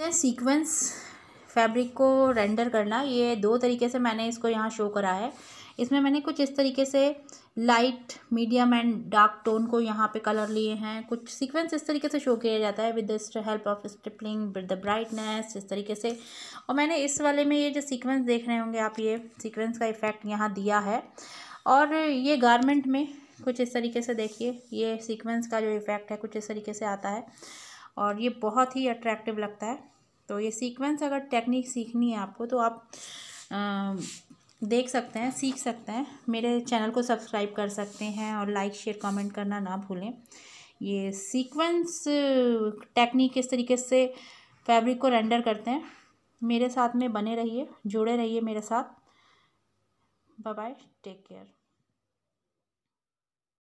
तो sequence fabric को render करना ये दो तरीके से मैंने इसको यहाँ शो करा है इसमें मैंने कुछ इस तरीके से light medium and dark tone को यहाँ पे कलर लिए हैं कुछ सीक्वेंस इस तरीके से शो किया जाता है with help of stippling with the brightness इस तरीके से और मैंने इस वाले में ये जो सीक्वेंस देख रहे होंगे आप ये सीक्वेंस का इफ़ेक्ट यहाँ दिया है और ये गारमेंट में कुछ इस तरीके से देखिए ये सीक्वेंस का जो इफ़ेक्ट है कुछ इस तरीके से आता है और ये बहुत ही अट्रैक्टिव लगता है तो ये सीक्वेंस अगर टेक्निक सीखनी है आपको तो आप आ, देख सकते हैं सीख सकते हैं मेरे चैनल को सब्सक्राइब कर सकते हैं और लाइक शेयर कमेंट करना ना भूलें ये सीक्वेंस टेक्निक किस तरीके से फैब्रिक को रेंडर करते हैं मेरे साथ में बने रहिए जुड़े रहिए मेरे साथ बाय बाय टेक केयर